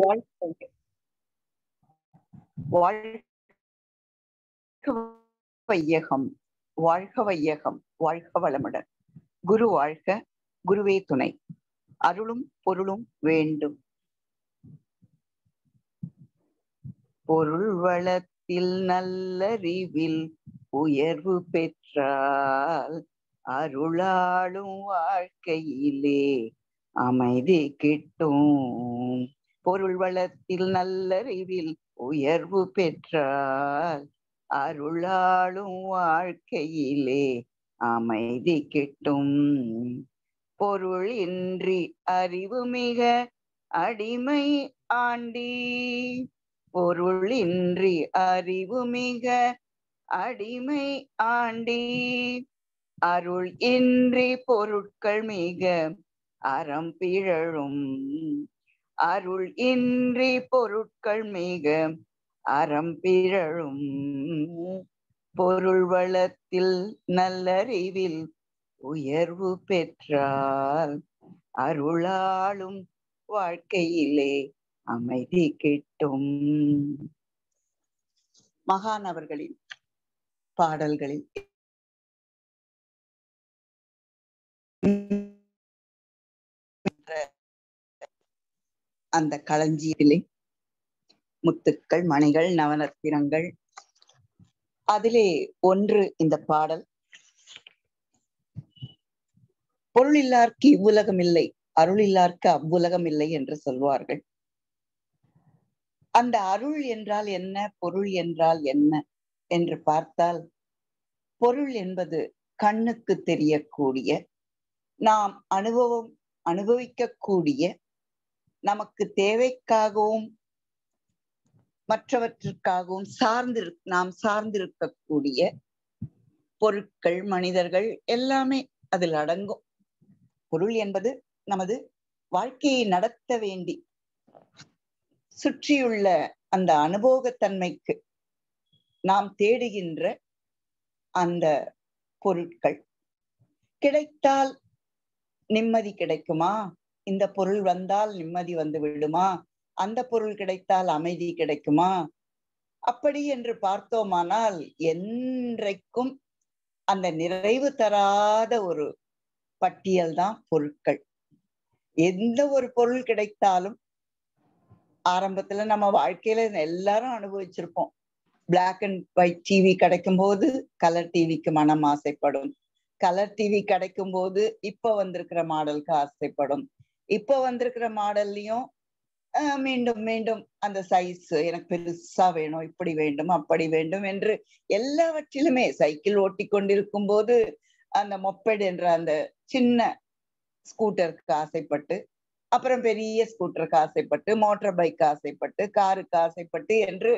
வாழ்க வையகம் வாழ்க வையகம் வாழ்க வளமுடன் குரு வாழ்க குருவே துணை அருளும் பொருளும் வேண்டும் பொருள் வளத்தில் நல்லறிவில் உயர்வு பெற்றால் அருளாளும் வாழ்க்கையிலே அமைதி கிட்டும் பொருள் வளத்தில் நல்லறிவில் உயர்வு பெற்றால் அருளாளும் வாழ்க்கையிலே அமைதி கிட்டும் பொருள் இன்றி அறிவு மிக அடிமை ஆண்டி பொருள் இன்றி அறிவு மிக அடிமை ஆண்டி அருள் இன்றி பொருட்கள் மிக அறம் பிழழும் அருள் இன்றி பொருட்கள் மிக அறம் பிறழும் பொருள் வளத்தில் நல்லறிவில் உயர்வு பெற்றால் அருளாலும் வாழ்க்கையிலே அமைதி கிட்டும் mm -hmm. you. அந்த களஞ்சியிலே முத்துக்கள் மணிகள் நவநத்திரங்கள் அதிலே ஒன்று இந்த பாடல் பொருளில்லார்க்கு இவ்வுலகம் இல்லை அருளில்லார்க்கு அவ்வுலகம் இல்லை என்று சொல்வார்கள் அந்த அருள் என்றால் என்ன பொருள் என்றால் என்ன என்று பார்த்தால் பொருள் என்பது கண்ணுக்கு தெரியக்கூடிய நாம் அனுபவம் அனுபவிக்கக்கூடிய நமக்கு தேவைக்காகவும் மற்றவற்றிற்காகவும் சார்ந்து நாம் சார்ந்திருக்கக்கூடிய பொருட்கள் மனிதர்கள் எல்லாமே அதில் அடங்கும் பொருள் என்பது நமது வாழ்க்கையை நடத்த வேண்டி சுற்றியுள்ள அந்த அனுபோகத்தன்மைக்கு நாம் தேடுகின்ற அந்த பொருட்கள் கிடைத்தால் நிம்மதி கிடைக்குமா இந்த பொருள் வந்தால் நிம்மதி வந்து விடுமா அந்த பொருள் கிடைத்தால் அமைதி கிடைக்குமா அப்படி என்று பார்த்தோமானால் என்றைக்கும் அந்த நிறைவு தராத ஒரு பட்டியல் தான் பொருட்கள் எந்த ஒரு பொருள் கிடைத்தாலும் ஆரம்பத்துல நம்ம வாழ்க்கையில எல்லாரும் அனுபவிச்சிருப்போம் பிளாக் அண்ட் ஒயிட் டிவி கிடைக்கும் போது கலர் டிவிக்கு மனம் ஆசைப்படும் கலர் டிவி கிடைக்கும் போது இப்ப வந்திருக்கிற மாடலுக்கு ஆசைப்படும் இப்போ வந்திருக்கிற மாடல்லையும் மீண்டும் மீண்டும் அந்த சைஸ் எனக்கு பெருசா வேணும் இப்படி வேண்டும் அப்படி வேண்டும் என்று எல்லாவற்றிலுமே சைக்கிள் ஓட்டி கொண்டிருக்கும் போது அந்த மொப்பெட் என்ற அந்த சின்ன ஸ்கூட்டருக்கு ஆசைப்பட்டு அப்புறம் பெரிய ஸ்கூட்டருக்கு ஆசைப்பட்டு மோட்டார் பைக் ஆசைப்பட்டு காருக்கு ஆசைப்பட்டு என்று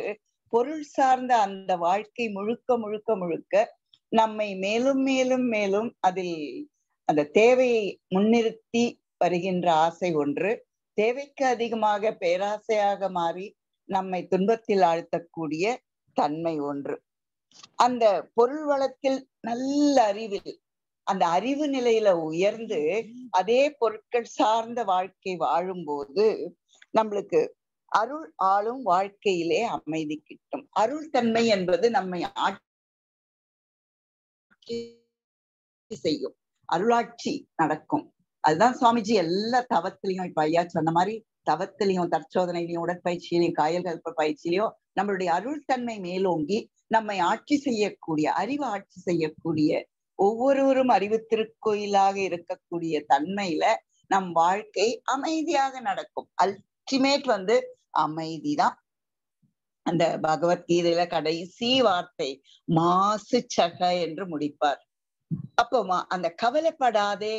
பொருள் சார்ந்த அந்த வாழ்க்கை முழுக்க முழுக்க முழுக்க நம்மை மேலும் மேலும் மேலும் அதில் அந்த தேவையை முன்னிறுத்தி வருகின்ற ஆசை ஒன்று தேவைக்கு அதிகமாக பேராசையாக மாறி நம்மை துன்பத்தில் ஆழ்த்தக்கூடிய தன்மை ஒன்று அந்த பொருள் வளத்தில் நல்ல அறிவில் அந்த அறிவு நிலையில உயர்ந்து அதே பொருட்கள் சார்ந்த வாழ்க்கை வாழும்போது நம்மளுக்கு அருள் ஆளும் வாழ்க்கையிலே அமைதி கிட்டும் அருள் தன்மை என்பது நம்மை ஆட்சி செய்யும் அருளாட்சி நடக்கும் அதுதான் சுவாமிஜி எல்லா தவத்திலையும் இப்ப ஐயா சொன்ன மாதிரி தவத்திலையும் தற்சோதனையிலையும் உடற்பயிற்சியிலையும் காயல் கல்ப பயிற்சியிலையும் நம்மளுடைய அருள் தன்மை மேலோங்கி நம்மை ஆட்சி செய்யக்கூடிய அறிவு ஆட்சி செய்யக்கூடிய ஒவ்வொருவரும் அறிவு திருக்கோயிலாக இருக்கக்கூடிய தன்மையில நம் வாழ்க்கை அமைதியாக நடக்கும் அல்டிமேட் வந்து அமைதிதான் அந்த பகவத்கீதையில கடைசி வார்த்தை மாசு சக என்று முடிப்பார் அப்போமா அந்த கவலைப்படாதே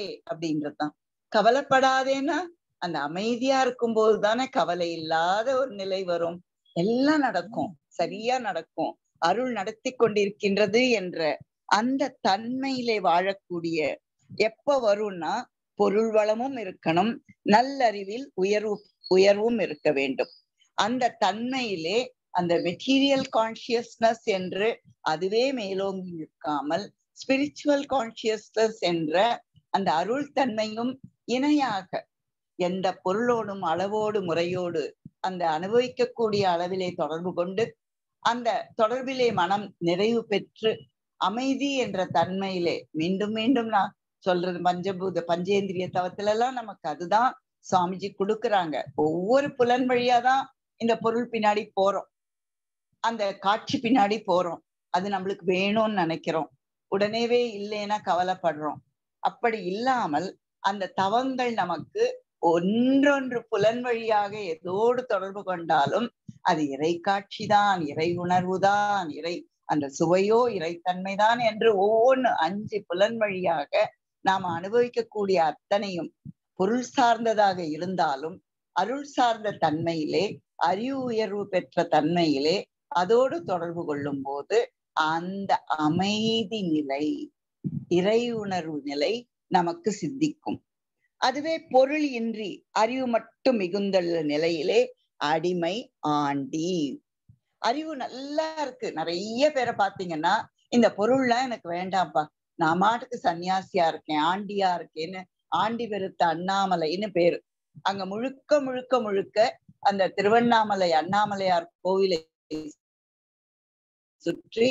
தான் கவலைப்படாதேன்னா அந்த அமைதியா இருக்கும்போது தானே கவலை இல்லாத ஒரு நிலை வரும் எல்லாம் நடக்கும் சரியா நடக்கும் அருள் நடத்தி கொண்டிருக்கின்றது என்ற அந்த தன்மையிலே வாழக்கூடிய எப்ப வரும்னா பொருள் வளமும் இருக்கணும் நல்லறிவில் உயர்வு உயர்வும் இருக்க வேண்டும் அந்த தன்மையிலே அந்த மெட்டீரியல் கான்சியஸ்னஸ் என்று அதுவே மேலோங்கி இருக்காமல் ஸ்பிரிச்சுவல் கான்சியஸ்னஸ் என்ற அந்த அருள் தன்மையும் இணையாக எந்த பொருளோடும் அளவோடு முறையோடு அந்த அனுபவிக்கக்கூடிய அளவிலே தொடர்பு கொண்டு அந்த தொடர்பிலே மனம் நிறைவு பெற்று அமைதி என்ற தன்மையிலே மீண்டும் மீண்டும் நான் சொல்றது பஞ்சபூத பஞ்சேந்திரிய தவத்துல எல்லாம் நமக்கு அதுதான் சுவாமிஜி கொடுக்குறாங்க ஒவ்வொரு புலன் வழியா தான் இந்த பொருள் பின்னாடி போறோம் அந்த காட்சி பின்னாடி போறோம் அது நம்மளுக்கு வேணும்னு நினைக்கிறோம் உடனேவே இல்லைன்னா கவலைப்படுறோம் அப்படி இல்லாமல் அந்த தவங்கள் நமக்கு ஒன்றொன்று புலன் வழியாக எதோடு தொடர்பு கொண்டாலும் அது இறை காட்சி தான் இறை உணர்வுதான் இறை அந்த சுவையோ இறைத்தன்மைதான் என்று ஒவ்வொன்று அஞ்சு புலன் வழியாக நாம் அனுபவிக்கக்கூடிய அத்தனையும் பொருள் சார்ந்ததாக இருந்தாலும் அருள் சார்ந்த தன்மையிலே அறிவு உயர்வு பெற்ற தன்மையிலே அதோடு தொடர்பு கொள்ளும் போது அந்த அமைதி நிலை இறை உணர்வு நிலை நமக்கு சித்திக்கும் அதுவே பொருள் இன்றி அறிவு மட்டும் மிகுந்துள்ள நிலையிலே அடிமை ஆண்டி அறிவு நல்லா இருக்கு நிறைய பேரை பாத்தீங்கன்னா இந்த பொருள்லாம் எனக்கு வேண்டாம்ப்பா நான் மாட்டுக்கு சன்னியாசியா இருக்கேன் ஆண்டியா இருக்கேன்னு ஆண்டி பெருத்த அண்ணாமலைன்னு பேரு அங்க முழுக்க முழுக்க முழுக்க அந்த திருவண்ணாமலை அண்ணாமலையார் கோவிலை சுற்றி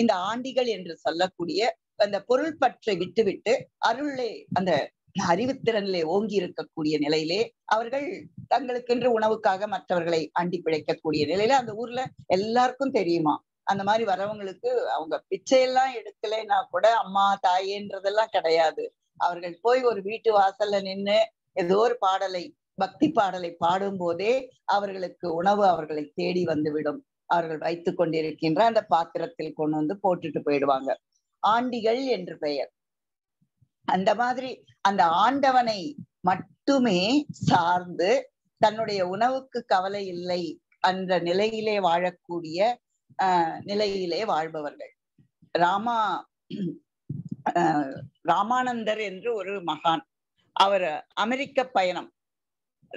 இந்த ஆண்டிகள் என்று சொல்லக்கூடிய அந்த பொருள் பற்றை விட்டுவிட்டு அருளே அந்த அறிவுத்திறனிலே ஓங்கி இருக்கக்கூடிய நிலையிலே அவர்கள் தங்களுக்கென்று உணவுக்காக மற்றவர்களை அண்டி பிழைக்கக்கூடிய நிலையில அந்த ஊர்ல எல்லாருக்கும் தெரியுமா அந்த மாதிரி வரவங்களுக்கு அவங்க பிச்சையெல்லாம் எடுக்கலைன்னா கூட அம்மா தாயேன்றதெல்லாம் கிடையாது அவர்கள் போய் ஒரு வீட்டு வாசல்ல நின்று ஏதோ ஒரு பாடலை பக்தி பாடலை பாடும் போதே அவர்களுக்கு உணவு அவர்களை தேடி வந்துவிடும் அவர்கள் வைத்து கொண்டிருக்கின்ற அந்த பாத்திரத்தில் கொண்டு வந்து போட்டுட்டு போயிடுவாங்க ஆண்டிகள் என்று பெயர் அந்த மாதிரி அந்த ஆண்டவனை மட்டுமே சார்ந்து தன்னுடைய உணவுக்கு கவலை இல்லை அந்த நிலையிலே வாழக்கூடிய ஆஹ் நிலையிலே வாழ்பவர்கள் ராமா ராமானந்தர் என்று ஒரு மகான் அவர் அமெரிக்க பயணம்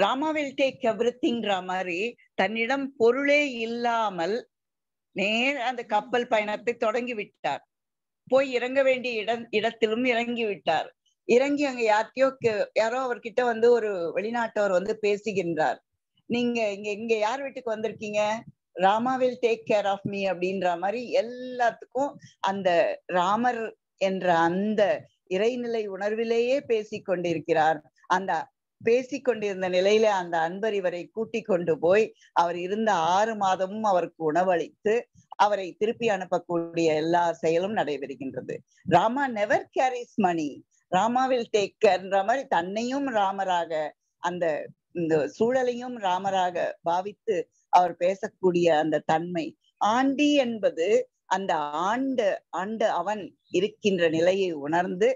ராமா வில் டேக் எவ்ரிதிங்கிற மாதிரி தன்னிடம் பொருளே இல்லாமல் நேர அந்த கப்பல் பயணத்தை தொடங்கி விட்டார் போய் இறங்க வேண்டிய இடம் இடத்திலும் இறங்கி விட்டார் இறங்கி அங்க யார்த்தையோ யாரோ அவர்கிட்ட வந்து ஒரு வெளிநாட்டவர் வந்து பேசுகின்றார் நீங்க இங்க இங்க யார் வீட்டுக்கு வந்திருக்கீங்க Rama will take care of me அப்படின்ற மாதிரி எல்லாத்துக்கும் அந்த ராமர் என்ற அந்த இறைநிலை உணர்விலேயே பேசி கொண்டிருக்கிறார் அந்த கொண்டிருந்த நிலையில அந்த அன்பர் இவரை கூட்டி கொண்டு போய் அவர் இருந்த ஆறு மாதமும் அவருக்கு உணவளித்து அவரை திருப்பி அனுப்பக்கூடிய எல்லா செயலும் நடைபெறுகின்றது Rama never carries money Rama will take கேர்ன்ற மாதிரி தன்னையும் ராமராக அந்த இந்த சூழலையும் ராமராக பாவித்து அவர் பேசக்கூடிய அந்த தன்மை ஆண்டி என்பது அந்த ஆண்டு ஆண்டு அவன் இருக்கின்ற நிலையை உணர்ந்து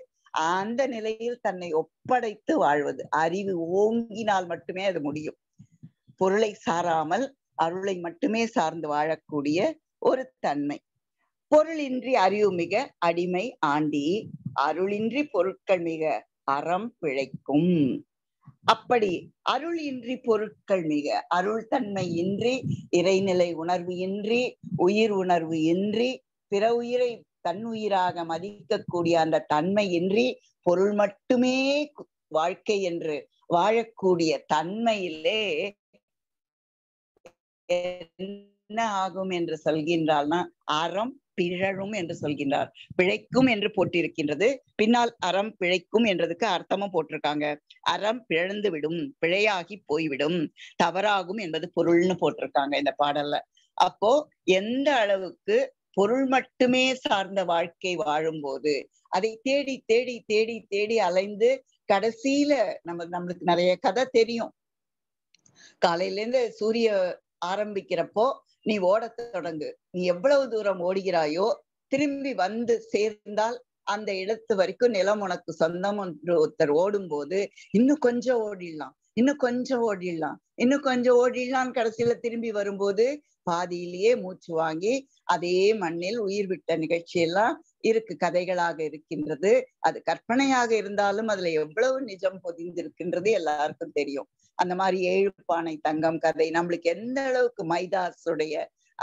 அந்த நிலையில் தன்னை ஒப்படைத்து வாழ்வது அறிவு ஓங்கினால் மட்டுமே அது முடியும் பொருளை சாராமல் அருளை மட்டுமே சார்ந்து வாழக்கூடிய ஒரு தன்மை பொருளின்றி அறிவு மிக அடிமை ஆண்டி அருளின்றி பொருட்கள் மிக அறம் பிழைக்கும் அப்படி அருள் இன்றி பொருட்கள் மிக அருள் தன்மை இன்றி இறைநிலை உணர்வு இன்றி உயிர் உணர்வு இன்றி பிற உயிரை தன்னுயிராக மதிக்கக்கூடிய அந்த தன்மையின்றி பொருள் மட்டுமே வாழ்க்கை என்று வாழக்கூடிய தன்மையிலே என்ன ஆகும் என்று சொல்கின்றால்னா அறம் பிழழும் என்று சொல்கின்றார் பிழைக்கும் என்று போட்டிருக்கின்றது பின்னால் அறம் பிழைக்கும் என்றதுக்கு அர்த்தமும் போட்டிருக்காங்க அறம் பிழந்து விடும் பிழையாகி போய்விடும் தவறாகும் என்பது பொருள்னு போட்டிருக்காங்க இந்த பாடல்ல அப்போ எந்த அளவுக்கு பொருள் மட்டுமே சார்ந்த வாழ்க்கை வாழும்போது அதை தேடி தேடி தேடி தேடி அலைந்து கடைசியில நம்ம நம்மளுக்கு நிறைய கதை தெரியும் காலையில இருந்து சூரிய ஆரம்பிக்கிறப்போ நீ ஓட தொடங்கு நீ எவ்வளவு தூரம் ஓடுகிறாயோ திரும்பி வந்து சேர்ந்தால் அந்த இடத்து வரைக்கும் நிலம் உனக்கு சொந்தம் என்று ஒருத்தர் ஓடும் போது இன்னும் கொஞ்சம் ஓடிடலாம் இன்னும் கொஞ்சம் ஓடிடலாம் இன்னும் கொஞ்சம் ஓடிடலாம் கடைசியில திரும்பி வரும்போது பாதியிலேயே மூச்சு வாங்கி அதே மண்ணில் உயிர் விட்ட நிகழ்ச்சியெல்லாம் இருக்கு கதைகளாக இருக்கின்றது அது கற்பனையாக இருந்தாலும் அதுல எவ்வளவு நிஜம் பொதிந்திருக்கின்றது எல்லாருக்கும் தெரியும் அந்த மாதிரி ஏழு பானை தங்கம் கதை நம்மளுக்கு எந்த அளவுக்கு மைதாசுடைய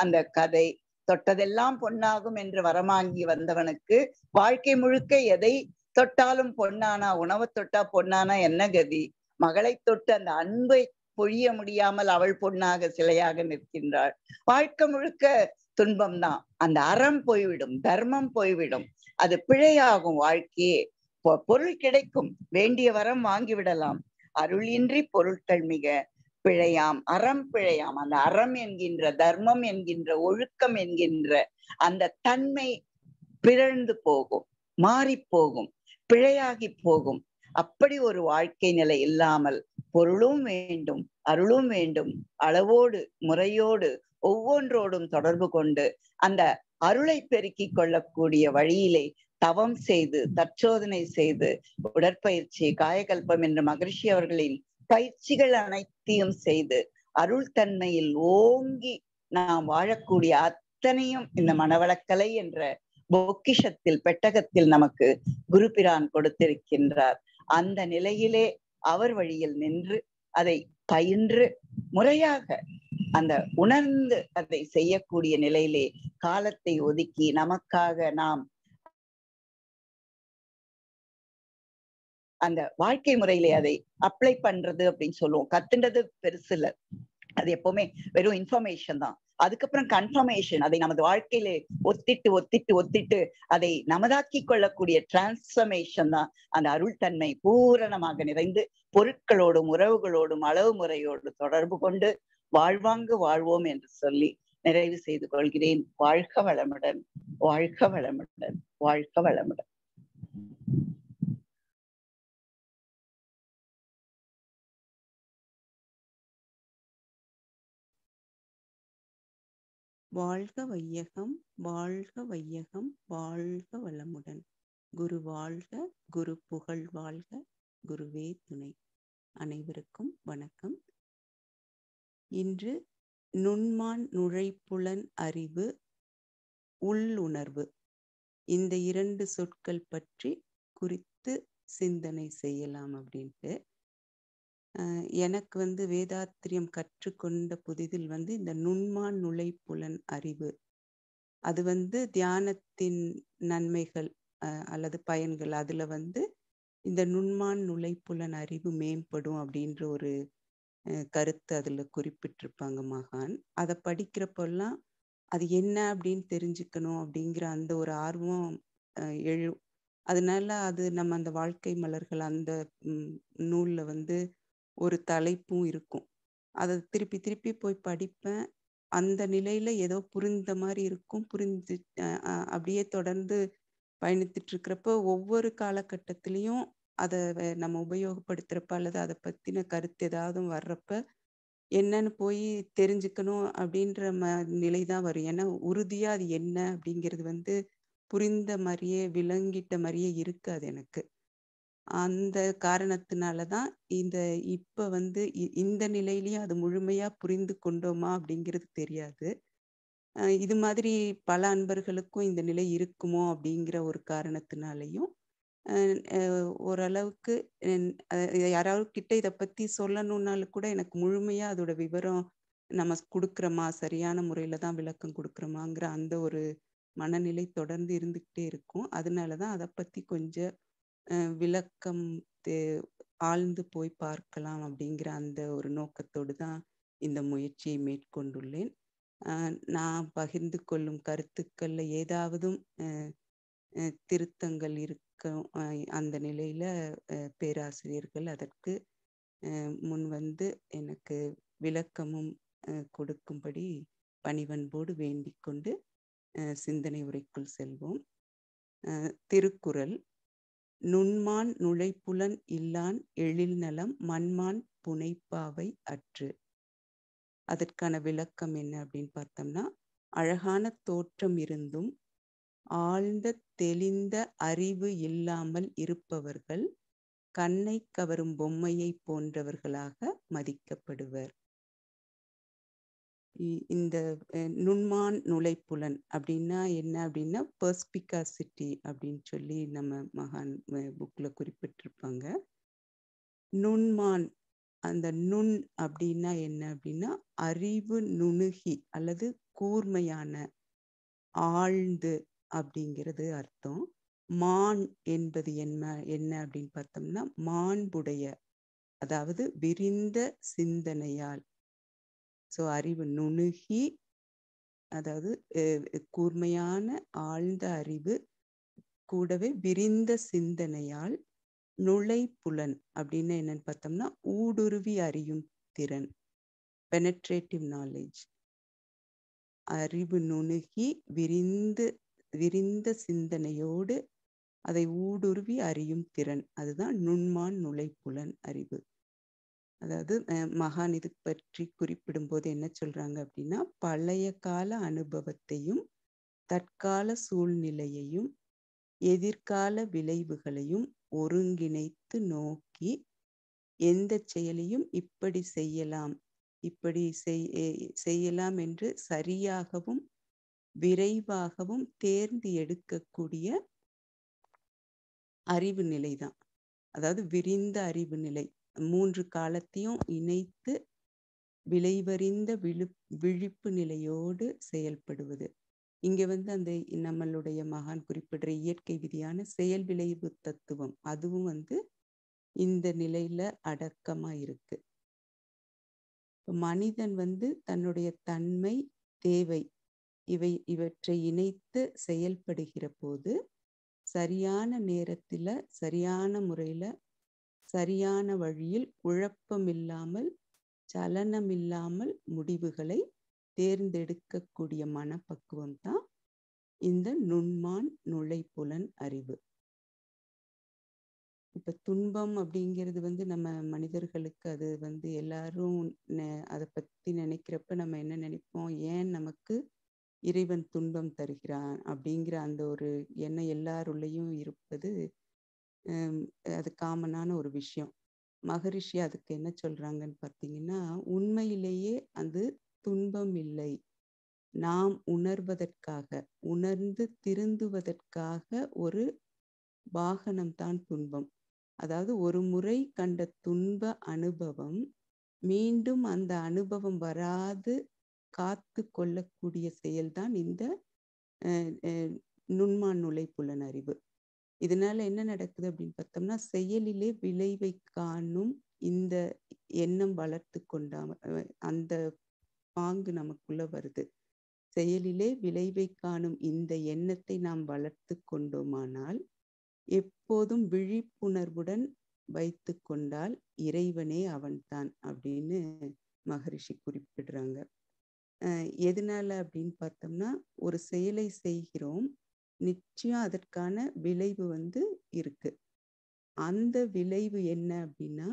அந்த கதை தொட்டதெல்லாம் பொன்னாகும் என்று வரமாங்கி வந்தவனுக்கு வாழ்க்கை முழுக்க எதை தொட்டாலும் பொன்னானா உணவை தொட்டா பொன்னானா என்ன கதி மகளை தொட்டு அந்த அன்பை பொழிய முடியாமல் அவள் பொண்ணாக சிலையாக நிற்கின்றாள் வாழ்க்கை முழுக்க துன்பம் தான் அந்த அறம் போய்விடும் தர்மம் போய்விடும் அது பிழையாகும் வாழ்க்கையே பொருள் கிடைக்கும் வேண்டிய வரம் வாங்கிவிடலாம் அருளின்றி பொருட்கள் மிக பிழையாம் அறம் பிழையாம் அந்த அறம் என்கின்ற தர்மம் என்கின்ற ஒழுக்கம் என்கின்ற அந்த தன்மை பிறழ்ந்து போகும் மாறி போகும் பிழையாகி போகும் அப்படி ஒரு வாழ்க்கை நிலை இல்லாமல் பொருளும் வேண்டும் அருளும் வேண்டும் அளவோடு முறையோடு ஒவ்வொன்றோடும் தொடர்பு கொண்டு அந்த அருளை பெருக்கிக் கொள்ளக்கூடிய வழியிலே தவம் செய்து தற்சோதனை செய்து உடற்பயிற்சி காயகல்பம் என்ற மகிழ்ச்சி அவர்களின் பயிற்சிகள் அனைத்தையும் செய்து அருள் தன்மையில் ஓங்கி நாம் வாழக்கூடிய அத்தனையும் இந்த மனவளக்கலை என்ற பொக்கிஷத்தில் பெட்டகத்தில் நமக்கு குருபிரான் கொடுத்திருக்கின்றார் அந்த நிலையிலே அவர் வழியில் நின்று அதை பயின்று முறையாக அந்த உணர்ந்து அதை செய்யக்கூடிய நிலையிலே காலத்தை ஒதுக்கி நமக்காக நாம் அந்த வாழ்க்கை முறையிலே அதை அப்ளை பண்றது அப்படின்னு சொல்லுவோம் கத்துன்றது பெருசு இல்ல அது எப்பவுமே வெறும் இன்ஃபர்மேஷன் தான் அதுக்கப்புறம் கன்ஃபர்மேஷன் அதை நமது வாழ்க்கையில ஒத்திட்டு ஒத்திட்டு ஒத்திட்டு அதை நமதாக்கி கொள்ளக்கூடிய டிரான்ஸ்ஃபர்மேஷன் தான் அந்த அருள் தன்மை பூரணமாக நிறைந்து பொருட்களோடும் உறவுகளோடும் அளவு முறையோடு தொடர்பு கொண்டு வாழ்வாங்கு வாழ்வோம் என்று சொல்லி நிறைவு செய்து கொள்கிறேன் வாழ்க வளமுடன் வாழ்க வளமுடன் வாழ்க வளமுடன் வாழ்க வையகம் வாழ்க வையகம் வாழ்க வளமுடன் குரு வாழ்க குரு புகழ் வாழ்க குருவே துணை அனைவருக்கும் வணக்கம் இன்று நுண்மான் நுழைப்புலன் அறிவு உள்ளுணர்வு இந்த இரண்டு சொற்கள் பற்றி குறித்து சிந்தனை செய்யலாம் அப்படின்ட்டு எனக்கு வந்து வேதாத்திரியம் கற்றுக்கொண்ட புதிதில் வந்து இந்த நுண்மான் நுழைப்புலன் அறிவு அது வந்து தியானத்தின் நன்மைகள் அல்லது பயன்கள் அதில் வந்து இந்த நுண்மான் நுழைப்புலன் அறிவு மேம்படும் அப்படின்ற ஒரு கருத்து அதில் குறிப்பிட்டிருப்பாங்க மகான் அதை படிக்கிறப்பெல்லாம் அது என்ன அப்படின்னு தெரிஞ்சுக்கணும் அப்படிங்கிற அந்த ஒரு ஆர்வம் எழு அதனால அது நம்ம அந்த வாழ்க்கை மலர்கள் அந்த நூலில் வந்து ஒரு தலைப்பும் இருக்கும் அதை திருப்பி திருப்பி போய் படிப்பேன் அந்த நிலையில ஏதோ புரிந்த மாதிரி இருக்கும் புரிஞ்சு அப்படியே தொடர்ந்து பயணித்துட்டு இருக்கிறப்ப ஒவ்வொரு காலகட்டத்திலையும் அதை நம்ம உபயோகப்படுத்துறப்ப அல்லது அதை பத்தின கருத்து ஏதாவது வர்றப்ப என்னன்னு போய் தெரிஞ்சுக்கணும் அப்படின்ற ம நிலை தான் வரும் ஏன்னா உறுதியா அது என்ன அப்படிங்கிறது வந்து புரிந்த மாதிரியே விளங்கிட்ட மாதிரியே இருக்காது எனக்கு அந்த காரணத்தினால தான் இந்த இப்போ வந்து இந்த நிலையிலையும் அது முழுமையாக புரிந்து கொண்டோமா அப்படிங்கிறது தெரியாது இது மாதிரி பல அன்பர்களுக்கும் இந்த நிலை இருக்குமோ அப்படிங்கிற ஒரு காரணத்தினாலையும் ஓரளவுக்கு யாராவது கிட்ட இதை பற்றி சொல்லணுன்னாலும் கூட எனக்கு முழுமையாக அதோட விவரம் நம்ம கொடுக்குறோமா சரியான முறையில் தான் விளக்கம் கொடுக்குறோமாங்கிற அந்த ஒரு மனநிலை தொடர்ந்து இருந்துக்கிட்டே இருக்கும் அதனால தான் அதை பற்றி கொஞ்சம் விளக்கம் ஆழ்ந்து போய் பார்க்கலாம் அப்படிங்கிற அந்த ஒரு நோக்கத்தோடு தான் இந்த முயற்சியை மேற்கொண்டுள்ளேன் நான் பகிர்ந்து கொள்ளும் கருத்துக்களில் ஏதாவதும் திருத்தங்கள் இருக்கும் அந்த நிலையில் பேராசிரியர்கள் அதற்கு முன் வந்து எனக்கு விளக்கமும் கொடுக்கும்படி பணிவன்போடு வேண்டிக் கொண்டு சிந்தனை உரைக்குள் செல்வோம் திருக்குறள் நுண்மான் நுழைப்புலன் இல்லான் எழில்நலம் மண்மான் புனைப்பாவை அற்று அதற்கான விளக்கம் என்ன அப்படின்னு பார்த்தோம்னா அழகான தோற்றம் இருந்தும் ஆழ்ந்த தெளிந்த அறிவு இல்லாமல் இருப்பவர்கள் கண்ணை கவரும் பொம்மையை போன்றவர்களாக மதிக்கப்படுவர் இந்த நுண்மான் நுழைப்புலன் அப்படின்னா என்ன அப்படின்னா பெர்ஸ்பிகாசிட்டி அப்படின்னு சொல்லி நம்ம மகான் புக்கில் குறிப்பிட்டிருப்பாங்க நுண்மான் அந்த நுண் அப்படின்னா என்ன அப்படின்னா அறிவு நுணுகி அல்லது கூர்மையான ஆழ்ந்து அப்படிங்கிறது அர்த்தம் மான் என்பது என்ன என்ன அப்படின்னு பார்த்தோம்னா மாண்புடைய அதாவது விரிந்த சிந்தனையால் ஸோ அறிவு நுணுகி அதாவது கூர்மையான ஆழ்ந்த அறிவு கூடவே விரிந்த சிந்தனையால் நுழை புலன் அப்படின்னு என்னன்னு பார்த்தோம்னா ஊடுருவி அறியும் திறன் பெனட்ரேட்டிவ் நாலேஜ் அறிவு நுணுகி விரிந்து விரிந்த சிந்தனையோடு அதை ஊடுருவி அறியும் திறன் அதுதான் நுண்மான் நுழைப்புலன் அறிவு அதாவது மகான் இது பற்றி குறிப்பிடும்போது என்ன சொல்றாங்க அப்படின்னா பழைய கால அனுபவத்தையும் தற்கால சூழ்நிலையையும் எதிர்கால விளைவுகளையும் ஒருங்கிணைத்து நோக்கி எந்த செயலையும் இப்படி செய்யலாம் இப்படி செய்யலாம் என்று சரியாகவும் விரைவாகவும் தேர்ந்து எடுக்கக்கூடிய அறிவு நிலைதான் தான் அதாவது விரிந்த அறிவு நிலை மூன்று காலத்தையும் இணைத்து விளைவறிந்த விழு விழிப்பு நிலையோடு செயல்படுவது இங்க வந்து அந்த நம்மளுடைய மகான் குறிப்பிடுற இயற்கை விதியான செயல் விளைவு தத்துவம் அதுவும் வந்து இந்த நிலையில அடக்கமா இருக்கு மனிதன் வந்து தன்னுடைய தன்மை தேவை இவை இவற்றை இணைத்து செயல்படுகிற போது சரியான நேரத்துல சரியான முறையில சரியான வழியில் குழப்பமில்லாமல் சலனமில்லாமல் முடிவுகளை தேர்ந்தெடுக்கக்கூடிய மனப்பக்குவம் தான் இந்த நுண்மான் நுழைப்புலன் அறிவு இப்ப துன்பம் அப்படிங்கிறது வந்து நம்ம மனிதர்களுக்கு அது வந்து எல்லாரும் அதை பத்தி நினைக்கிறப்ப நம்ம என்ன நினைப்போம் ஏன் நமக்கு இறைவன் துன்பம் தருகிறான் அப்படிங்கிற அந்த ஒரு எண்ணம் எல்லாருள்ளேயும் இருப்பது அது காமனான ஒரு விஷயம் மகரிஷி அதுக்கு என்ன சொல்றாங்கன்னு பார்த்தீங்கன்னா உண்மையிலேயே அது துன்பம் இல்லை நாம் உணர்வதற்காக உணர்ந்து திருந்துவதற்காக ஒரு வாகனம்தான் துன்பம் அதாவது ஒரு முறை கண்ட துன்ப அனுபவம் மீண்டும் அந்த அனுபவம் வராது காத்து கொள்ளக்கூடிய செயல்தான் இந்த நுண்மான் நுழைப்புலன் அறிவு இதனால என்ன நடக்குது அப்படின்னு பார்த்தோம்னா செயலிலே விளைவை காணும் இந்த எண்ணம் வளர்த்து கொண்டாமல் அந்த பாங்கு நமக்குள்ள வருது செயலிலே விளைவை காணும் இந்த எண்ணத்தை நாம் வளர்த்து கொண்டோமானால் எப்போதும் விழிப்புணர்வுடன் வைத்து கொண்டால் இறைவனே அவன்தான் அப்படின்னு மகரிஷி குறிப்பிடுறாங்க எதனால அப்படின்னு பார்த்தோம்னா ஒரு செயலை செய்கிறோம் நிச்சயம் அதற்கான விளைவு வந்து இருக்கு அந்த விளைவு என்ன அப்படின்னா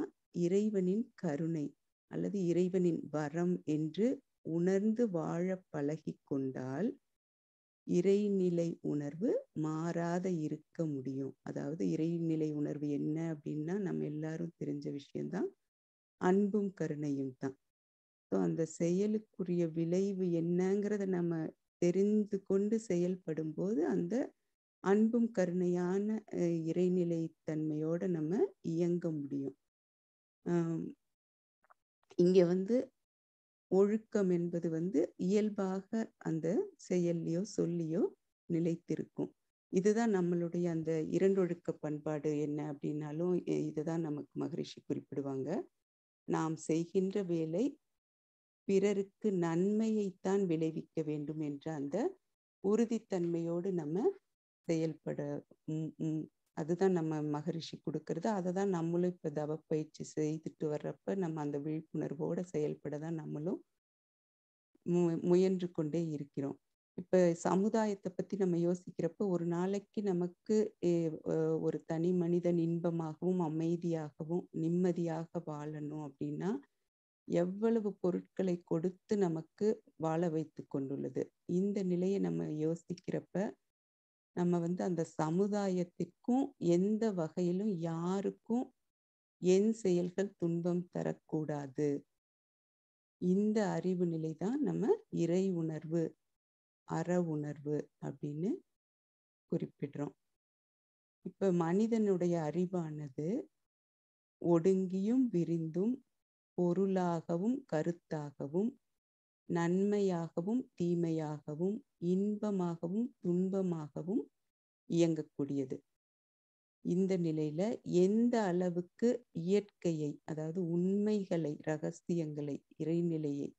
இறைவனின் கருணை அல்லது இறைவனின் வரம் என்று உணர்ந்து வாழ பழகி கொண்டால் இறைநிலை உணர்வு மாறாத இருக்க முடியும் அதாவது இறைநிலை உணர்வு என்ன அப்படின்னா நம்ம எல்லாரும் தெரிஞ்ச விஷயம்தான் அன்பும் கருணையும் தான் ஸோ அந்த செயலுக்குரிய விளைவு என்னங்கிறத நம்ம தெரிந்து கொண்டு செயல்படும் போது அந்த அன்பும் கருணையான இறைநிலைத்தன்மையோட நம்ம இயங்க முடியும் இங்க வந்து ஒழுக்கம் என்பது வந்து இயல்பாக அந்த செயல்லையோ சொல்லியோ நிலைத்திருக்கும் இதுதான் நம்மளுடைய அந்த இரண்டொழுக்க பண்பாடு என்ன அப்படின்னாலும் இதுதான் நமக்கு மகரிஷி குறிப்பிடுவாங்க நாம் செய்கின்ற வேலை பிறருக்கு நன்மையைத்தான் விளைவிக்க வேண்டும் என்ற அந்த உறுதித்தன்மையோடு நம்ம செயல்பட அதுதான் நம்ம மகரிஷி கொடுக்கறது அதை தான் நம்மளும் இப்போ தவ பயிற்சி செய்துட்டு வர்றப்ப நம்ம அந்த விழிப்புணர்வோடு செயல்பட தான் நம்மளும் மு முயன்று கொண்டே இருக்கிறோம் இப்போ சமுதாயத்தை பற்றி நம்ம யோசிக்கிறப்ப ஒரு நாளைக்கு நமக்கு ஒரு தனி மனிதன் இன்பமாகவும் அமைதியாகவும் நிம்மதியாக வாழணும் அப்படின்னா எவ்வளவு பொருட்களை கொடுத்து நமக்கு வாழ வைத்து கொண்டுள்ளது இந்த நிலையை நம்ம யோசிக்கிறப்ப நம்ம வந்து அந்த சமுதாயத்திற்கும் எந்த வகையிலும் யாருக்கும் என் செயல்கள் துன்பம் தரக்கூடாது இந்த அறிவு நிலை தான் நம்ம இறை உணர்வு அற உணர்வு அப்படின்னு குறிப்பிடுறோம் இப்ப மனிதனுடைய அறிவானது ஒடுங்கியும் விரிந்தும் பொருளாகவும் கருத்தாகவும் நன்மையாகவும் தீமையாகவும் இன்பமாகவும் துன்பமாகவும் இயங்கக்கூடியது இந்த நிலையில எந்த அளவுக்கு இயற்கையை அதாவது உண்மைகளை ரகசியங்களை இறைநிலையை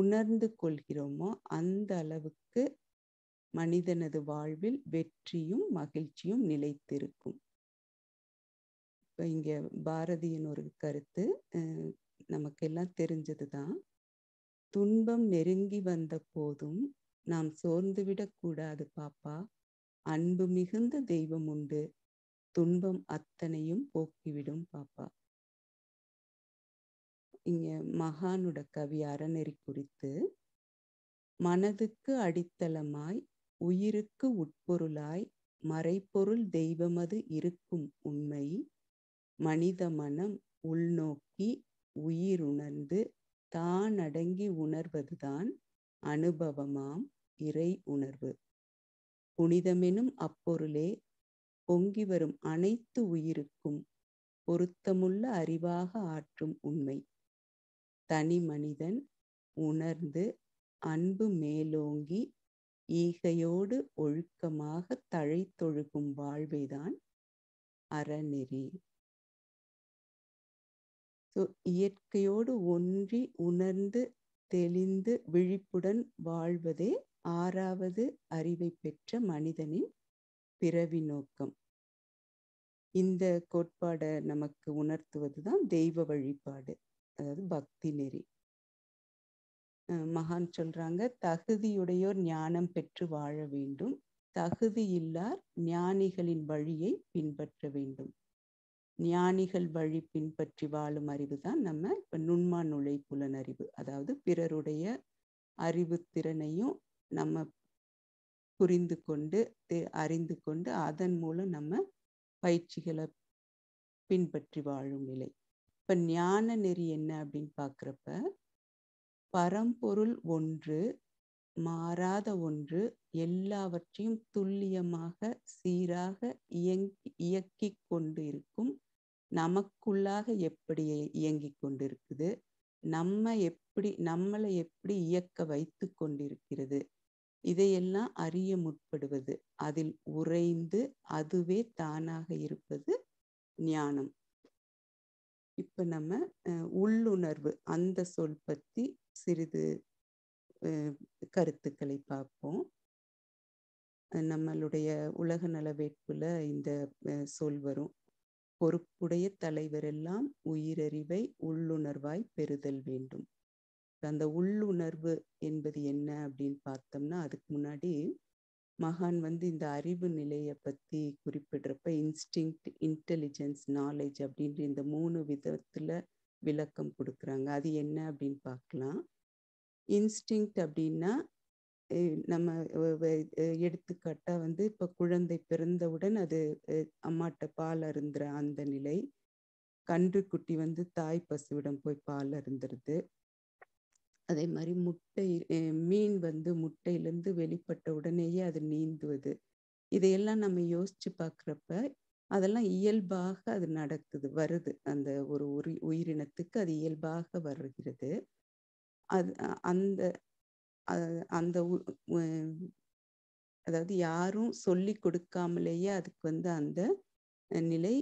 உணர்ந்து கொள்கிறோமோ அந்த அளவுக்கு மனிதனது வாழ்வில் வெற்றியும் மகிழ்ச்சியும் நிலைத்திருக்கும் இப்போ இங்கே பாரதியின் ஒரு கருத்து நமக்கெல்லாம் தெரிஞ்சது தான் துன்பம் நெருங்கி வந்த போதும் நாம் சோர்ந்து கூடாது பாப்பா அன்பு மிகுந்த தெய்வம் உண்டு துன்பம் அத்தனையும் போக்கிவிடும் பாப்பா இங்க மகானுட கவி அறநெறி குறித்து மனதுக்கு அடித்தளமாய் உயிருக்கு உட்பொருளாய் மறைப்பொருள் தெய்வமது இருக்கும் உண்மை மனித மனம் உள்நோக்கி உயிர் உணர்ந்து தான் அடங்கி உணர்வதுதான் அனுபவமாம் இறை உணர்வு புனிதமெனும் அப்பொருளே பொங்கி வரும் அனைத்து உயிருக்கும் பொருத்தமுள்ள அறிவாக ஆற்றும் உண்மை தனி மனிதன் உணர்ந்து அன்பு மேலோங்கி ஈகையோடு ஒழுக்கமாக தழைத்தொழுகும் வாழ்வைதான் அறநெறி ஸோ இயற்கையோடு ஒன்றி உணர்ந்து தெளிந்து விழிப்புடன் வாழ்வதே ஆறாவது அறிவை பெற்ற மனிதனின் பிறவி நோக்கம் இந்த கோட்பாடை நமக்கு உணர்த்துவது தான் தெய்வ வழிபாடு அதாவது பக்தி நெறி மகான் சொல்றாங்க தகுதியுடையோர் ஞானம் பெற்று வாழ வேண்டும் தகுதி ஞானிகளின் வழியை பின்பற்ற வேண்டும் ஞானிகள் வழி பின்பற்றி வாழும் அறிவு தான் நம்ம இப்போ நுண்மா நுழை அறிவு அதாவது பிறருடைய அறிவு திறனையும் நம்ம புரிந்து கொண்டு அறிந்து கொண்டு அதன் மூலம் நம்ம பயிற்சிகளை பின்பற்றி வாழும் நிலை இப்போ ஞான நெறி என்ன அப்படின்னு பார்க்குறப்ப பரம்பொருள் ஒன்று மாறாத ஒன்று எல்லாவற்றையும் துல்லியமாக சீராக இயங்கி இயக்கி கொண்டு இருக்கும் நமக்குள்ளாக எப்படி இயங்கி கொண்டிருக்குது நம்ம எப்படி நம்மளை எப்படி இயக்க வைத்து கொண்டிருக்கிறது இதையெல்லாம் அறிய முற்படுவது அதில் உறைந்து அதுவே தானாக இருப்பது ஞானம் இப்போ நம்ம உள்ளுணர்வு அந்த சொல் பற்றி சிறிது கருத்துக்களை பார்ப்போம் நம்மளுடைய உலக நல வேட்புல இந்த சொல் வரும் பொறுப்புடைய தலைவரெல்லாம் உயிரறிவை உள்ளுணர்வாய் பெறுதல் வேண்டும் அந்த உள்ளுணர்வு என்பது என்ன அப்படின்னு பார்த்தோம்னா அதுக்கு முன்னாடி மகான் வந்து இந்த அறிவு நிலையை பற்றி குறிப்பிடுறப்ப இன்ஸ்டிங் இன்டெலிஜென்ஸ் நாலேஜ் அப்படின்ற இந்த மூணு விதத்தில் விளக்கம் கொடுக்குறாங்க அது என்ன அப்படின்னு பார்க்கலாம் இன்ஸ்டிங் அப்படின்னா நம்ம எடுத்துக்காட்டாக வந்து இப்போ குழந்தை பிறந்தவுடன் அது அம்மாட்ட பால் அருந்துற அந்த நிலை கன்றுக்குட்டி வந்து தாய் பசுவிடம் போய் பால் அருந்துருது அதே மாதிரி முட்டை மீன் வந்து முட்டையிலேருந்து வெளிப்பட்ட உடனேயே அது நீந்துவது இதையெல்லாம் நம்ம யோசிச்சு பார்க்குறப்ப அதெல்லாம் இயல்பாக அது நடக்குது வருது அந்த ஒரு உயிரினத்துக்கு அது இயல்பாக வருகிறது அது அந்த அந்த அதாவது யாரும் சொல்லி கொடுக்காமலேயே அதுக்கு வந்து அந்த நிலை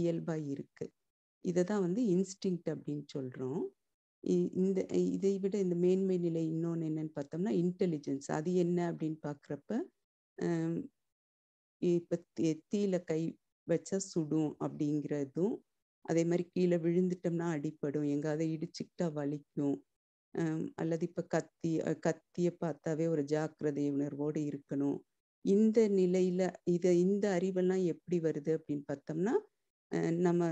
இயல்பாக இருக்கு இதை தான் வந்து இன்ஸ்டிங் அப்படின்னு சொல்கிறோம் இந்த இதை விட இந்த மேன்மை நிலை இன்னொன்று என்னன்னு பார்த்தோம்னா இன்டெலிஜென்ஸ் அது என்ன அப்படின்னு பார்க்குறப்ப இப்போ எத்தியில் கை வச்சா சுடும் அப்படிங்கிறதும் அதே மாதிரி கீழே விழுந்துட்டோம்னா அடிப்படும் எங்காவது இடிச்சுக்கிட்டா வலிக்கும் அல்லது இப்போ கத்தி கத்தியை பார்த்தாவே ஒரு ஜாக்கிரதை உணர்வோடு இருக்கணும் இந்த நிலையில இதை இந்த அறிவெல்லாம் எப்படி வருது அப்படின்னு பார்த்தோம்னா நம்ம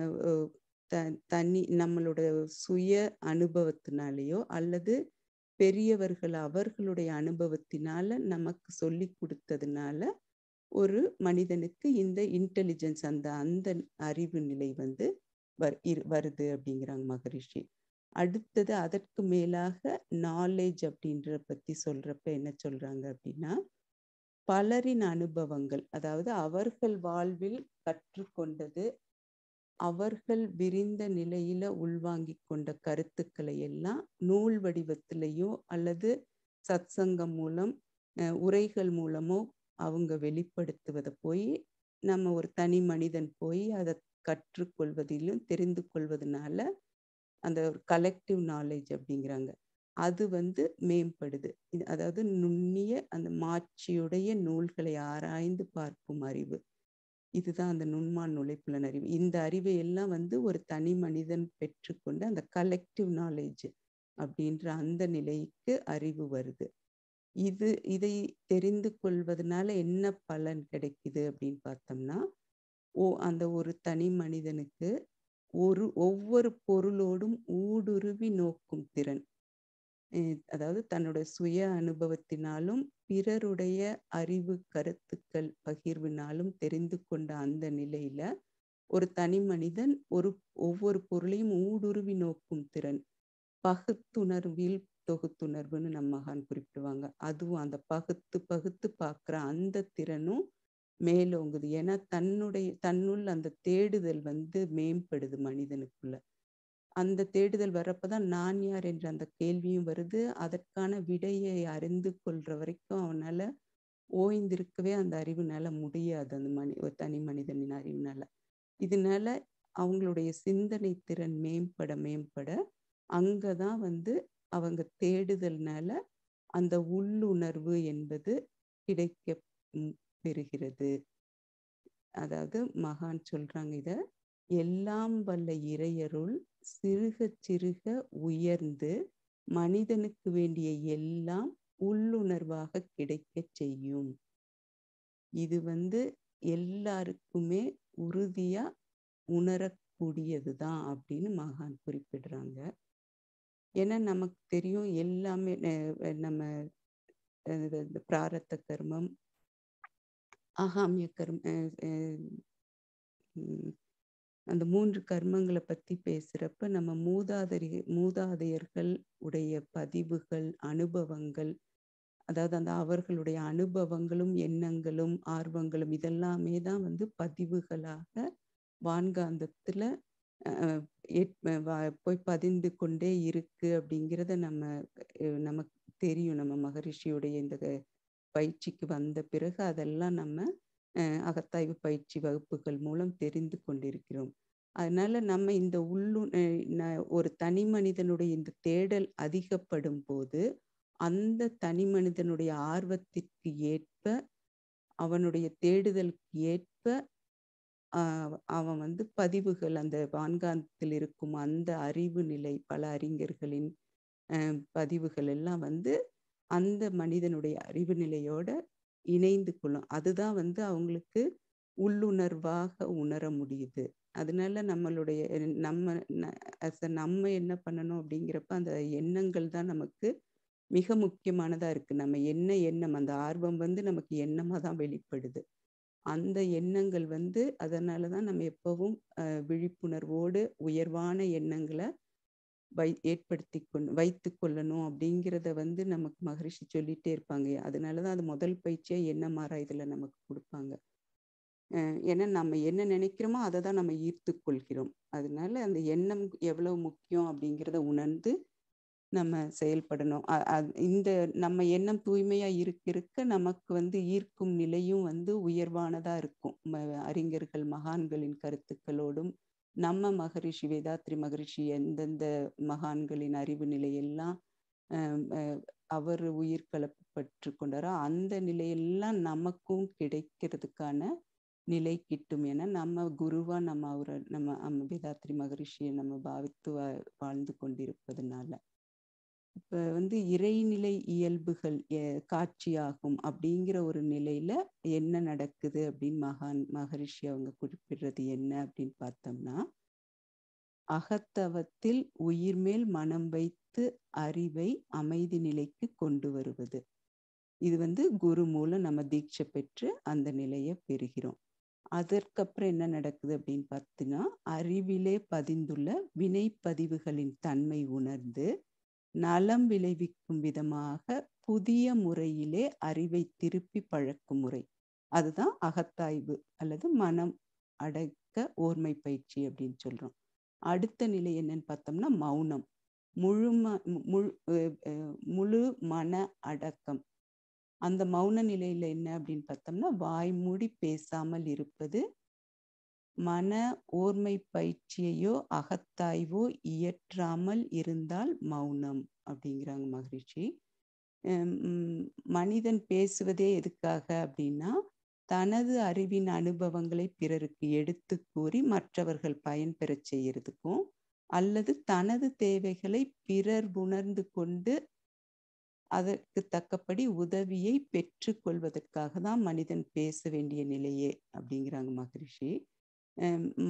த தனி நம்மளோட சுய அனுபவத்தினாலேயோ அல்லது பெரியவர்கள் அவர்களுடைய அனுபவத்தினால நமக்கு சொல்லி கொடுத்ததுனால ஒரு மனிதனுக்கு இந்த இன்டெலிஜென்ஸ் அந்த அந்த அறிவு நிலை வந்து வருது அப்படிங்கிறாங்க மகரிஷி அடுத்தது அதற்கு மேலாக நாலேஜ் அப்படின்ற பற்றி சொல்கிறப்ப என்ன சொல்கிறாங்க அப்படின்னா பலரின் அனுபவங்கள் அதாவது அவர்கள் வாழ்வில் கற்றுக்கொண்டது அவர்கள் விரிந்த நிலையில உள்வாங்கி கொண்ட கருத்துக்களை எல்லாம் நூல் வடிவத்திலையோ அல்லது சத்சங்கம் மூலம் உரைகள் மூலமோ அவங்க வெளிப்படுத்துவதை போய் நம்ம ஒரு தனி மனிதன் போய் அதை கற்றுக்கொள்வதிலும் தெரிந்து கொள்வதனால அந்த ஒரு கலெக்டிவ் நாலேஜ் அப்படிங்கிறாங்க அது வந்து மேம்படுது அதாவது நுண்ணிய அந்த மாட்சியுடைய நூல்களை ஆராய்ந்து பார்க்கும் அறிவு இதுதான் அந்த நுண்மான் நுழைப்புலன் அறிவு இந்த அறிவை எல்லாம் வந்து ஒரு தனி மனிதன் பெற்றுக்கொண்டு அந்த கலெக்டிவ் நாலேஜ் அப்படின்ற அந்த நிலைக்கு அறிவு வருது இது இதை தெரிந்து கொள்வதனால என்ன பலன் கிடைக்குது அப்படின்னு பார்த்தோம்னா ஓ அந்த ஒரு தனி மனிதனுக்கு ஒரு ஒவ்வொரு பொருளோடும் ஊடுருவி நோக்கும் திறன் அதாவது தன்னுடைய சுய அனுபவத்தினாலும் பிறருடைய அறிவு கருத்துக்கள் பகிர்வினாலும் தெரிந்து கொண்ட அந்த நிலையில ஒரு தனி மனிதன் ஒரு ஒவ்வொரு பொருளையும் ஊடுருவி நோக்கும் திறன் பகுத்துணர்வில் தொகுத்துணர்வுன்னு நம்ம மகான் குறிப்பிடுவாங்க அதுவும் அந்த பகுத்து பகுத்து பார்க்குற அந்த திறனும் மேலோங்குது ஏன்னா தன்னுடைய தன்னுள் அந்த தேடுதல் வந்து மேம்படுது மனிதனுக்குள்ள அந்த தேடுதல் வர்றப்பதான் நான் யார் என்ற அந்த கேள்வியும் வருது அதற்கான விடையை அறிந்து கொள்ற வரைக்கும் அவனால ஓய்ந்திருக்கவே அந்த அறிவுனால முடியாது அந்த மனி ஒரு தனி மனிதனின் அறிவுனால இதனால அவங்களுடைய சிந்தனை திறன் மேம்பட மேம்பட அங்கதான் வந்து அவங்க தேடுதல்னால அந்த உள்ளுணர்வு என்பது கிடைக்க பெறுகிறது அதாவது மகான் சொல்றாங்க இத எல்லாம் வல்ல இறையருள் சிறுக சிறுக உயர்ந்து மனிதனுக்கு வேண்டிய எல்லாம் உள்ளுணர்வாக கிடைக்க செய்யும் இது வந்து எல்லாருக்குமே உறுதியா உணரக்கூடியதுதான் அப்படின்னு மகான் குறிப்பிடுறாங்க ஏன்னா நமக்கு தெரியும் எல்லாமே நம்ம பிராரத்த கர்மம் ஆகாமிய கர்ம அந்த மூன்று கர்மங்களை பத்தி பேசுறப்ப நம்ம மூதாதரி மூதாதையர்கள் உடைய பதிவுகள் அனுபவங்கள் அதாவது அந்த அவர்களுடைய அனுபவங்களும் எண்ணங்களும் ஆர்வங்களும் இதெல்லாமே தான் வந்து பதிவுகளாக வான்காந்தத்துல போய் பதிந்து கொண்டே இருக்கு அப்படிங்கிறத நம்ம நமக்கு தெரியும் நம்ம மகரிஷியுடைய இந்த பயிற்சிக்கு வந்த பிறகு அதெல்லாம் நம்ம அகத்தாய்வு பயிற்சி வகுப்புகள் மூலம் தெரிந்து கொண்டிருக்கிறோம் அதனால நம்ம இந்த உள்ளு ஒரு தனி மனிதனுடைய இந்த தேடல் அதிகப்படும் போது அந்த தனி மனிதனுடைய ஆர்வத்திற்கு ஏற்ப அவனுடைய தேடுதலுக்கு ஏற்ப அவன் வந்து பதிவுகள் அந்த வான்காந்தத்தில் இருக்கும் அந்த அறிவு நிலை பல அறிஞர்களின் பதிவுகள் எல்லாம் வந்து அந்த மனிதனுடைய அறிவு நிலையோட இணைந்து கொள்ளும் அதுதான் வந்து அவங்களுக்கு உள்ளுணர்வாக உணர முடியுது அதனால நம்மளுடைய நம்ம நம்ம என்ன பண்ணணும் அப்படிங்கிறப்ப அந்த எண்ணங்கள் தான் நமக்கு மிக முக்கியமானதா இருக்கு நம்ம என்ன எண்ணம் அந்த ஆர்வம் வந்து நமக்கு எண்ணமா தான் வெளிப்படுது அந்த எண்ணங்கள் வந்து அதனாலதான் தான் நம்ம எப்பவும் விழிப்புணர்வோடு உயர்வான எண்ணங்களை வை ஏற்படுத்தி கொண் வைத்து கொள்ளணும் அப்படிங்கிறத வந்து நமக்கு மகரிஷி சொல்லிட்டே இருப்பாங்க அதனால தான் அது முதல் பயிற்சியாக என்ன மாறா இதில் நமக்கு கொடுப்பாங்க ஏன்னா நம்ம என்ன நினைக்கிறோமோ அதை தான் நம்ம ஈர்த்து கொள்கிறோம் அதனால அந்த எண்ணம் எவ்வளவு முக்கியம் அப்படிங்கிறத உணர்ந்து நம்ம செயல்படணும் இந்த நம்ம எண்ணம் தூய்மையா இருக்க இருக்க நமக்கு வந்து ஈர்க்கும் நிலையும் வந்து உயர்வானதா இருக்கும் அறிஞர்கள் மகான்களின் கருத்துக்களோடும் நம்ம மகரிஷி வேதாத்ரி மகரிஷி எந்தெந்த மகான்களின் அறிவு நிலையெல்லாம் அவர் உயிர் கலப்பற்று கொண்டாரோ அந்த நிலையெல்லாம் நமக்கும் கிடைக்கிறதுக்கான நிலை கிட்டும் என நம்ம குருவா நம்ம அவரை நம்ம வேதாத்ரி மகரிஷியை நம்ம பாவித்து வாழ்ந்து கொண்டிருப்பதுனால இப்போ வந்து இறைநிலை இயல்புகள் காட்சியாகும் அப்படிங்கிற ஒரு நிலையில என்ன நடக்குது அப்படின்னு மகான் மகரிஷி அவங்க குறிப்பிடுறது என்ன அப்படின்னு பார்த்தோம்னா அகத்தவத்தில் உயிர் மேல் மனம் வைத்து அறிவை அமைதி நிலைக்கு கொண்டு வருவது இது வந்து குரு மூலம் நம்ம தீட்சை பெற்று அந்த நிலையை பெறுகிறோம் அதற்கப்புறம் என்ன நடக்குது அப்படின்னு பார்த்தீங்கன்னா அறிவிலே பதிந்துள்ள வினை பதிவுகளின் தன்மை உணர்ந்து நலம் விளைவிக்கும் விதமாக புதிய முறையிலே அறிவை திருப்பி பழக்கும் முறை அதுதான் அகத்தாய்வு அல்லது மனம் அடக்க ஓர்மை பயிற்சி அப்படின்னு சொல்றோம் அடுத்த நிலை என்னன்னு பார்த்தோம்னா மௌனம் முழும முழு முழு மன அடக்கம் அந்த மௌன நிலையில என்ன அப்படின்னு பார்த்தோம்னா வாய்மூடி பேசாமல் இருப்பது மன ஓர்மை பயிற்சியையோ அகத்தாய்வோ இயற்றாமல் இருந்தால் மௌனம் அப்படிங்கிறாங்க மகிழ்ச்சி மனிதன் பேசுவதே எதுக்காக அப்படின்னா தனது அறிவின் அனுபவங்களை பிறருக்கு எடுத்து கூறி மற்றவர்கள் பயன்பெற செய்யறதுக்கும் அல்லது தனது தேவைகளை பிறர் உணர்ந்து கொண்டு அதற்கு தக்கபடி உதவியை பெற்றுக்கொள்வதற்காக தான் மனிதன் பேச வேண்டிய நிலையே அப்படிங்கிறாங்க மகரிஷி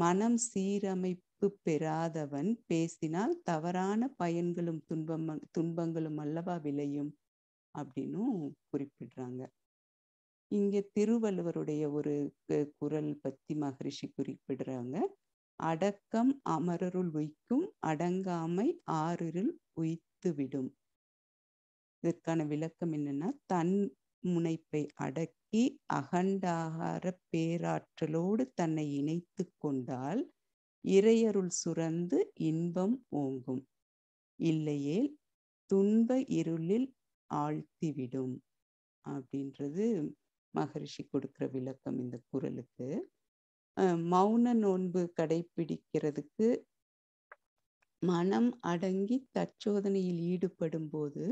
மனம் சீரமைப்பு பெறாதவன் பேசினால் தவறான பயன்களும் துன்பம் துன்பங்களும் அல்லவா விளையும் அப்படின்னும் குறிப்பிடுறாங்க இங்க திருவள்ளுவருடைய ஒரு குரல் பத்தி மகரிஷி குறிப்பிடுறாங்க அடக்கம் அமரருள் உய்க்கும் அடங்காமை ஆறுருள் உய்த்து விடும் இதற்கான விளக்கம் என்னன்னா தன் முனைப்பை அடக்கி இ அகண்டாகார பேராற்றலோடு தன்னை இணைத்து கொண்டால் இறையருள் சுரந்து இன்பம் ஓங்கும் இல்லையேல் துன்ப இருளில் ஆழ்த்திவிடும் அப்படின்றது மகரிஷி கொடுக்கிற விளக்கம் இந்த குரலுக்கு மௌன நோன்பு கடைபிடிக்கிறதுக்கு மனம் அடங்கி தச்சோதனையில் ஈடுபடும் போது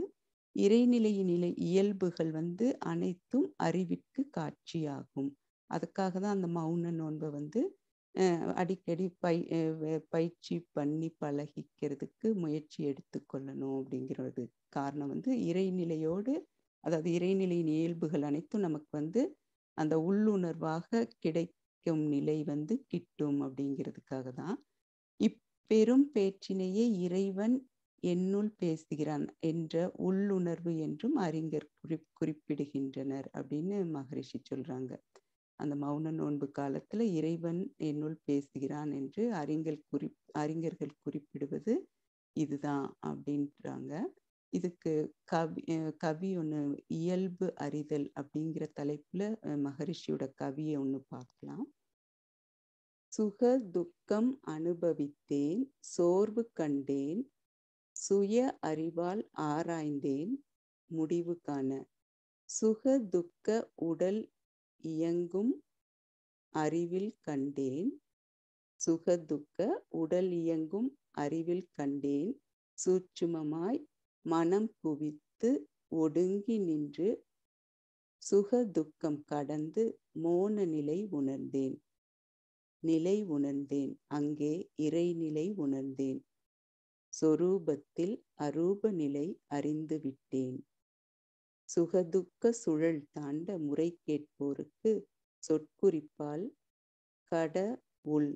இறைநிலையினிலை இயல்புகள் வந்து அனைத்தும் அறிவிற்கு காட்சியாகும் அதுக்காக தான் அந்த மௌன நோன்பை வந்து அடிக்கடி பை பயிற்சி பண்ணி பழகிக்கிறதுக்கு முயற்சி எடுத்துக்கொள்ளணும் அப்படிங்கிறது காரணம் வந்து இறைநிலையோடு அதாவது இறைநிலையின் இயல்புகள் அனைத்தும் நமக்கு வந்து அந்த உள்ளுணர்வாக கிடைக்கும் நிலை வந்து கிட்டும் அப்படிங்கிறதுக்காக தான் இப்பெரும் பேச்சினையே இறைவன் என்னுள் பேசுகிறான் என்ற உள்ளுணர்வு என்றும் அறிஞர் குறி குறிப்பிடுகின்றனர் அப்படின்னு மகரிஷி சொல்றாங்க அந்த மௌன நோன்பு காலத்துல இறைவன் என்னுள் பேசுகிறான் என்று அறிஞர் குறி அறிஞர்கள் குறிப்பிடுவது இதுதான் அப்படின்றாங்க இதுக்கு கவி கவி ஒன்று இயல்பு அறிதல் அப்படிங்கிற தலைப்புல மகரிஷியோட கவியை ஒன்று பார்க்கலாம் சுக துக்கம் அனுபவித்தேன் சோர்வு கண்டேன் சுய அறிவால் ஆராய்ந்தேன் முடிவு காண சுக துக்க உடல் இயங்கும் அறிவில் கண்டேன் சுக துக்க உடல் இயங்கும் அறிவில் கண்டேன் சூட்சுமமாய் மனம் குவித்து ஒடுங்கி நின்று சுக துக்கம் கடந்து மோன நிலை உணர்ந்தேன் நிலை உணர்ந்தேன் அங்கே இறைநிலை உணர்ந்தேன் சொரூபத்தில் அரூப நிலை அறிந்துவிட்டேன் சுகதுக்க சுழல் தாண்ட முறை கேட்போருக்கு சொற்குறிப்பால் கட உள்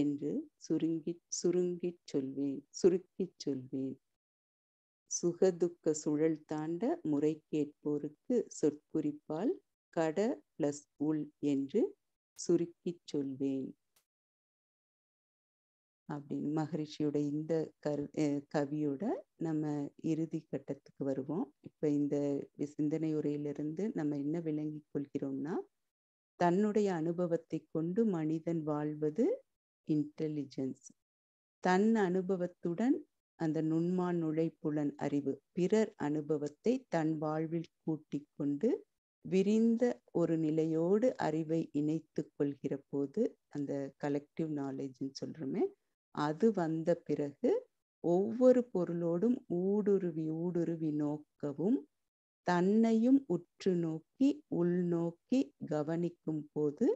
என்று சுருங்கி சுருங்கிச் சொல்வேன் சுருக்கிச் சொல்வேன் சுகதுக்க சுழல் தாண்ட முறை கேட்போருக்கு சொற்குறிப்பால் கட பிளஸ் உள் என்று சுருக்கிச் சொல்வேன் அப்படின்னு மகரிஷியோட இந்த கரு கவியோட நம்ம இறுதி கட்டத்துக்கு வருவோம் இப்போ இந்த சிந்தனை உரையிலிருந்து நம்ம என்ன விளங்கி கொள்கிறோம்னா தன்னுடைய அனுபவத்தை கொண்டு மனிதன் வாழ்வது இன்டெலிஜென்ஸ் தன் அனுபவத்துடன் அந்த நுண்மான் நுழைப்புலன் அறிவு பிறர் அனுபவத்தை தன் வாழ்வில் கூட்டிக் கொண்டு விரிந்த ஒரு நிலையோடு அறிவை இணைத்து கொள்கிற போது அந்த கலெக்டிவ் நாலேஜ்னு சொல்கிறோமே அது வந்த பிறகு ஒவ்வொரு பொருளோடும் ஊடுருவி ஊடுருவி நோக்கவும் தன்னையும் உற்று நோக்கி உள்நோக்கி கவனிக்கும் போது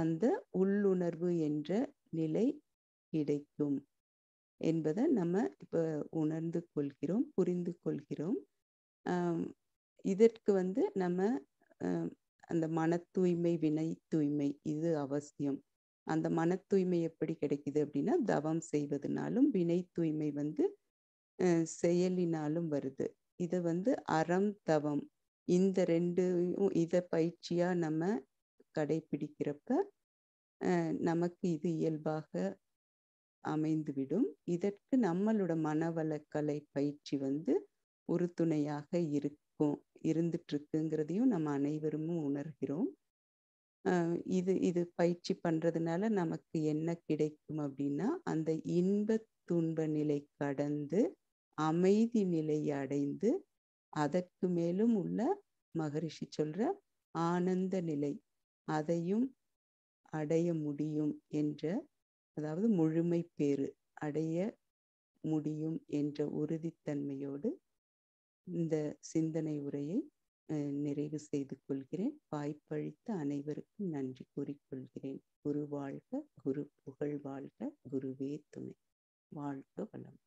அந்த உள்ளுணர்வு என்ற நிலை கிடைக்கும் என்பதை நம்ம இப்போ உணர்ந்து கொள்கிறோம் புரிந்து கொள்கிறோம் இதற்கு வந்து நம்ம அந்த மன தூய்மை வினை தூய்மை இது அவசியம் அந்த மன தூய்மை எப்படி கிடைக்குது அப்படின்னா தவம் செய்வதுனாலும் வினை தூய்மை வந்து செயலினாலும் வருது இதை வந்து அறம் தவம் இந்த ரெண்டு இதை பயிற்சியாக நம்ம கடைபிடிக்கிறப்ப நமக்கு இது இயல்பாக அமைந்துவிடும் இதற்கு நம்மளோட மனவளக்கலை பயிற்சி வந்து உறுதுணையாக இருக்கும் இருந்துட்டு இருக்குங்கிறதையும் நம்ம அனைவருமும் உணர்கிறோம் இது இது பயிற்சி பண்ணுறதுனால நமக்கு என்ன கிடைக்கும் அப்படின்னா அந்த இன்ப துன்ப நிலை கடந்து அமைதி நிலையை அடைந்து அதற்கு மேலும் உள்ள மகரிஷி சொல்ற ஆனந்த நிலை அதையும் அடைய முடியும் என்ற அதாவது முழுமை பேறு அடைய முடியும் என்ற உறுதித்தன்மையோடு இந்த சிந்தனை உரையை நிறைவு செய்து கொள்கிறேன் வாய்ப்பளித்த அனைவருக்கும் நன்றி கூறிக்கொள்கிறேன் குரு வாழ்க குரு புகழ் வாழ்க குருவே துணை வாழ்க வளம்